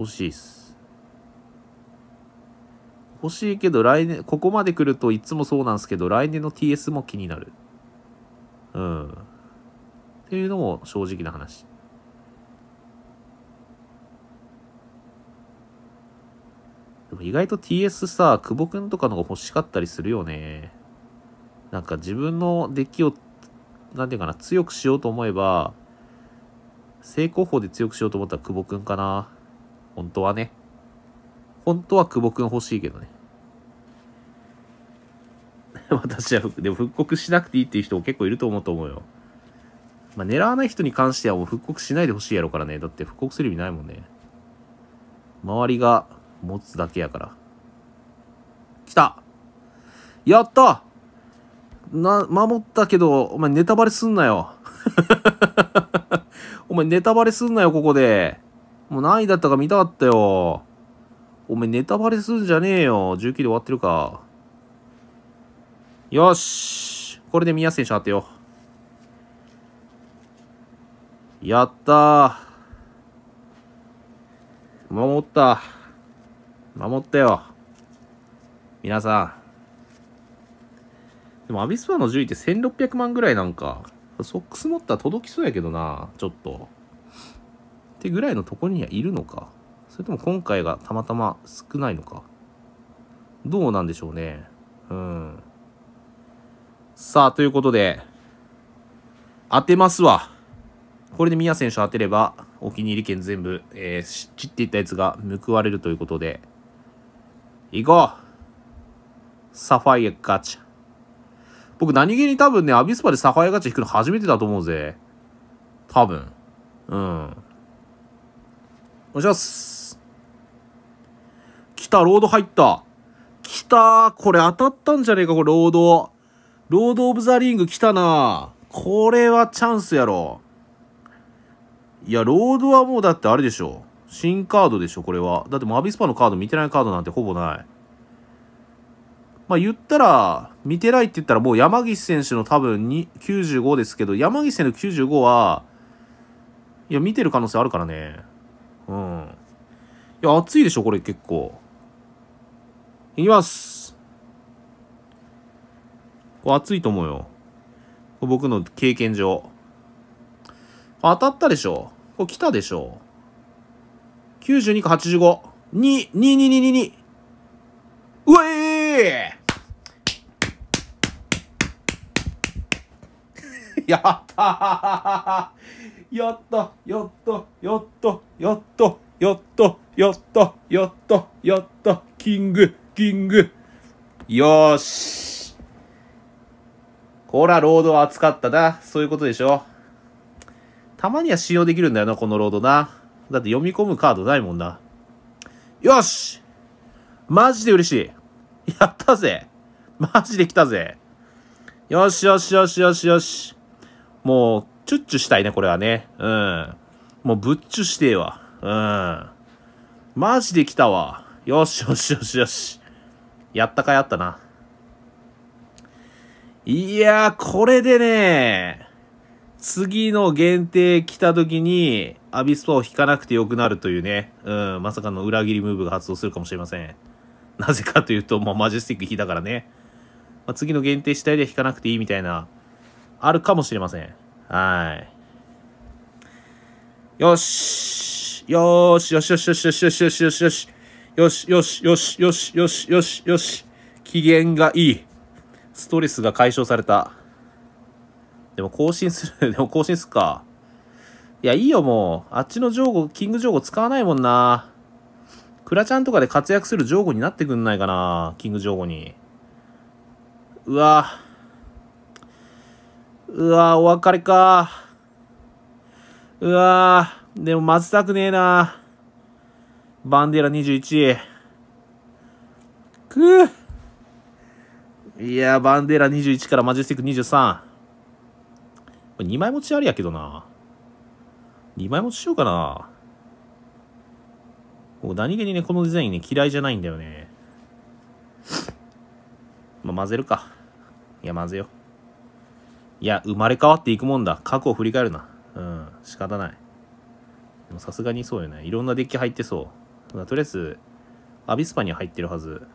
欲しいっす。欲しいけど、来年、ここまで来るといつもそうなんですけど、来年の TS も気になる。うん。っていうのも正直な話。でも意外と TS さ、久保くんとかのが欲しかったりするよね。なんか自分のデッキを、なんていうかな、強くしようと思えば、正攻法で強くしようと思ったら久保くんかな。本当はね。本当は久保くん欲しいけどね。私は、でも復刻しなくていいっていう人も結構いると思うと思うよ。まあ、狙わない人に関してはもう復刻しないでほしいやろからね。だって復刻する意味ないもんね。周りが持つだけやから。来たやったな、守ったけど、お前ネタバレすんなよ。お前ネタバレすんなよ、ここで。もう何位だったか見たかったよ。おめネタバレすんじゃねえよ。19で終わってるか。よし。これで宮選手当てよう。やった守った。守ったよ。皆さん。でも、アビスパの10位って1600万ぐらいなんか。ソックス持ったら届きそうやけどな。ちょっと。ってぐらいのところにはいるのかそれとも今回がたまたま少ないのかどうなんでしょうね。うん。さあ、ということで、当てますわ。これで宮選手当てれば、お気に入り券全部、えー、散っていったやつが報われるということで、行こうサファイアガチャ。僕何気に多分ね、アビスパでサファイアガチャ引くの初めてだと思うぜ。多分。うん。お願いします。来た、ロード入った。来たこれ当たったんじゃねえか、これ、ロード。ロード・オブ・ザ・リング来たなこれはチャンスやろ。いや、ロードはもうだってあれでしょ。新カードでしょ、これは。だってもうアビスパのカード見てないカードなんてほぼない。まあ言ったら、見てないって言ったらもう山岸選手の多分に95ですけど、山岸選手の95は、いや、見てる可能性あるからね。うん。いや、暑いでしょ、これ結構。いきます。これ暑いと思うよ。僕の経験上。当たったでしょこれ来たでしょ ?92 か85。2、2、2、2、2、2。うえいやったやったやったやったやったやったやったやったやったキングキングよしこら、ロードは熱かったな。そういうことでしょ。たまには信用できるんだよな、このロードな。だって読み込むカードないもんな。よしマジで嬉しい。やったぜマジで来たぜ。よしよしよしよしよし。もう、チュッチュしたいね、これはね。うん。もうぶっちゅしてえわ。うん。マジで来たわ。よしよしよしよし。やったかやったな。いやー、これでね、次の限定来た時に、アビスパを引かなくてよくなるというね、うん、まさかの裏切りムーブが発動するかもしれません。なぜかというと、もうマジェスティック引いたからね。まあ、次の限定次第では引かなくていいみたいな、あるかもしれません。はい。よしよしよしよしよしよしよしよしよしよしよしよしよしよしよしよしよし機嫌がいいストレスが解消された。でも更新するでも更新すっか。いや、いいよ、もう。あっちのジョーゴ、キングジョーゴ使わないもんな。クラちゃんとかで活躍するジョーゴになってくんないかな。キングジョーゴに。うわぁ。うわお別れか。うわでも待ちたくねえな。バンデラ21。くぅ。いやバンデラ21からマジェスティック23。2枚持ちありやけどな。2枚持ちしようかな。もう何気にね、このデザインね、嫌いじゃないんだよね。まあ、混ぜるか。いや、混ぜよう。いや、生まれ変わっていくもんだ。過去を振り返るな。うん、仕方ない。さすがにそうよね。いろんなデッキ入ってそう。とりあえず、アビスパには入ってるはず。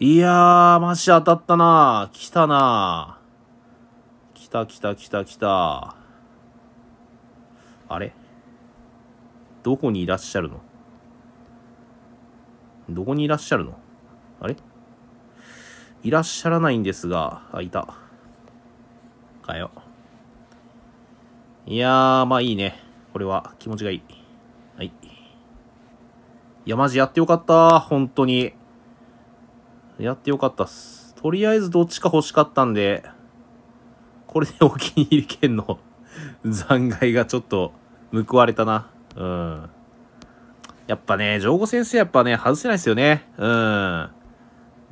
いやー、マジ当たったな来たな来た来た来た来た。あれどこにいらっしゃるのどこにいらっしゃるのあれいらっしゃらないんですが、あ、いた。かよ。いやー、まあいいね。これは気持ちがいい。はい。いや、マジやってよかった。本当に。やってよかったっす。とりあえずどっちか欲しかったんで、これでお気に入り券の 残骸がちょっと報われたな。うん。やっぱね、ジョーゴ先生やっぱね、外せないっすよね。うん。ま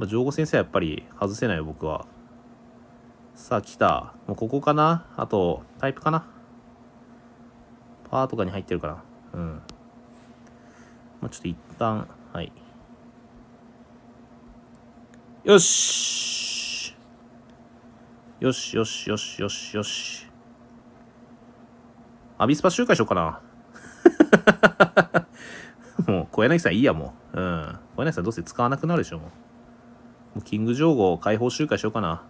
ジョーゴ先生はやっぱり外せないよ、僕は。さあ、来た。もうここかなあと、タイプかなパーとかに入ってるかなうん。まあ、ちょっと一旦、はい。よしよしよしよしよしよし。アビスパ周回しようかな。もう、小柳さんいいや、もう。うん。小柳さんどうせ使わなくなるでしょ、もう。もうキング・ジョーゴ解放周回しようかな。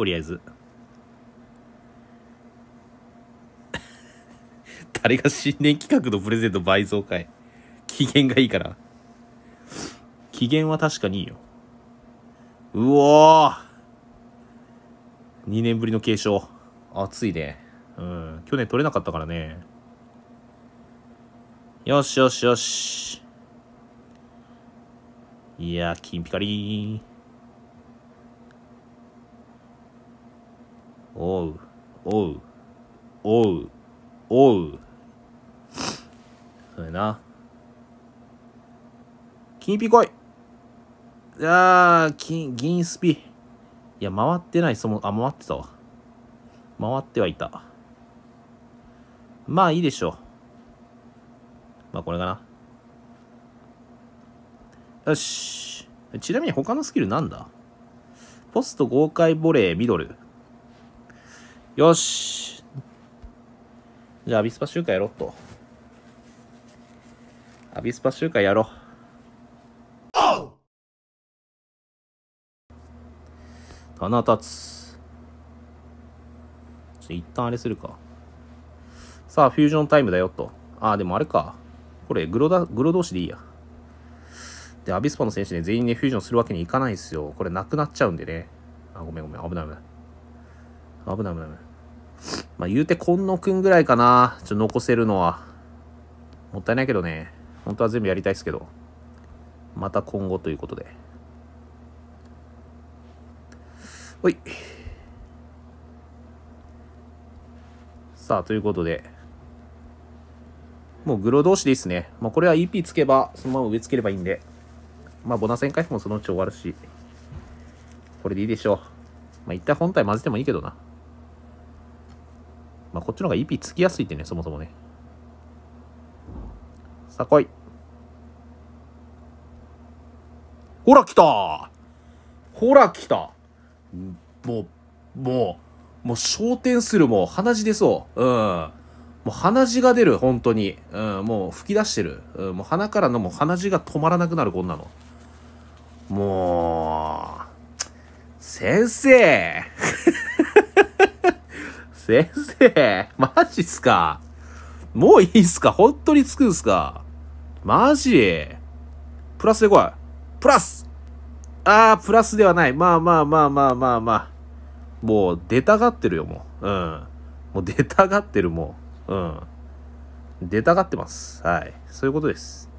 とりあえず 誰が新年企画のプレゼント倍増かい機嫌がいいから機嫌は確かにいいようおー2年ぶりの継承暑いねうん去年取れなかったからねよしよしよしいや金ピカリーンおう、おう、おう、おう。それな。金ピ来いあー、金、銀スピ。いや、回ってない、そも、あ、回ってたわ。回ってはいた。まあ、いいでしょう。まあ、これかな。よし。ちなみに他のスキルなんだポスト豪快ボレーミドル。よし。じゃあ、アビスパ集会やろっと。アビスパ集会やろう。な立つ。ちょっと一旦あれするか。さあ、フュージョンタイムだよと。ああ、でもあれか。これ、グロだ、グロ同士でいいや。で、アビスパの選手ね、全員ね、フュージョンするわけにいかないですよ。これ、なくなっちゃうんでね。あ、ごめんごめん。危ない危ない。危ない危ない危ない。まあ、言うて、今野くんぐらいかな。ちょっと残せるのは。もったいないけどね。本当は全部やりたいですけど。また今後ということで。ほい。さあ、ということで。もうグロ同士でいいっすね。まあ、これは EP つけば、そのまま植え付ければいいんで。まあ、ボナセン回復もそのうち終わるし。これでいいでしょう。まあ、一旦本体混ぜてもいいけどな。まあ、こっちの方が EP つきやすいってね、そもそもね。さあ来い。ほら来たほら来たもう、もう、もう焦点するもう鼻血出そう。うん。もう鼻血が出る、本当に。うん、もう吹き出してる。うん、もう鼻からのもう鼻血が止まらなくなる、こんなの。もう、先生先生、マジっすかもういいっすか本当につくんすかマジプラスで来い。プラスあー、プラスではない。まあまあまあまあまあまあ。もう出たがってるよ、もう。うん。もう出たがってる、もう。うん。出たがってます。はい。そういうことです。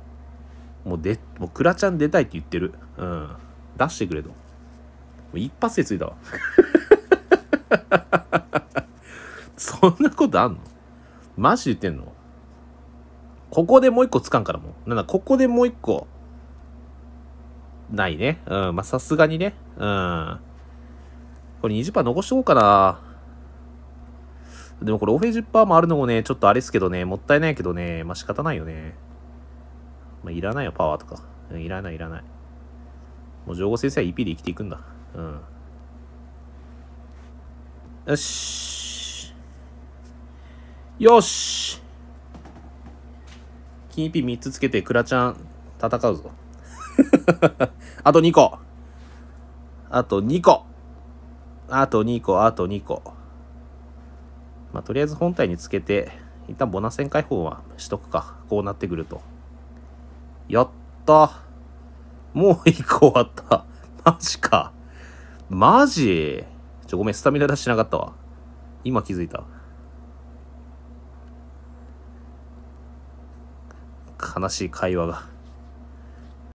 もうで、もうクラちゃん出たいって言ってる。うん。出してくれと。もう一発でついたわ。そんなことあんのマジ言ってんのここでもう一個つかんからもう。なんだ、ここでもう一個。ないね。うん。ま、さすがにね。うん。これ20%残しとこうかな。でもこれオフェ10%もあるのもね、ちょっとあれですけどね、もったいないけどね、まあ、仕方ないよね。まあ、いらないよ、パワーとか。うん、いらない、いらない。もう、情報先生は EP で生きていくんだ。うん。よし。よし金ピ品3つつけてクラちゃん戦うぞ あと2個あと2個あと2個あと2個まあとりあえず本体につけて一旦ボナセン解放はしとくかこうなってくるとやったもう1個終わったマジかマジちょごめんスタミナ出してなかったわ今気づいたい会話が